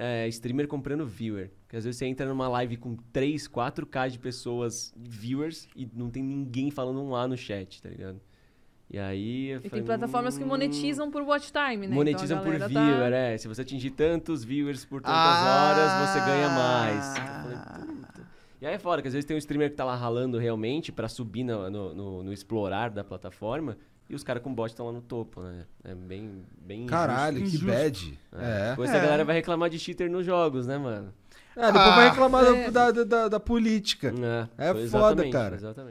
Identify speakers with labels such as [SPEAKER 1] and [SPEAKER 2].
[SPEAKER 1] é, streamer comprando viewer. Porque às vezes você entra numa live com 3, 4K de pessoas, viewers, e não tem ninguém falando um lá no chat, tá ligado? E aí. E falei, tem plataformas
[SPEAKER 2] hum... que monetizam por watch time, né? Monetizam então, por tá viewer, tá...
[SPEAKER 1] é. Se você atingir tantos viewers por tantas ah, horas, você ganha mais. E aí é foda, que às vezes tem um streamer que tá lá ralando realmente para subir no, no, no, no, explorar da plataforma. E os caras com bot estão lá no topo, né? É bem. bem Caralho, injusto. que bad. É. é. Depois é. a galera vai reclamar de cheater nos jogos, né, mano? É, depois ah, vai reclamar é. da, da, da, política. É, é foda, cara. Exatamente.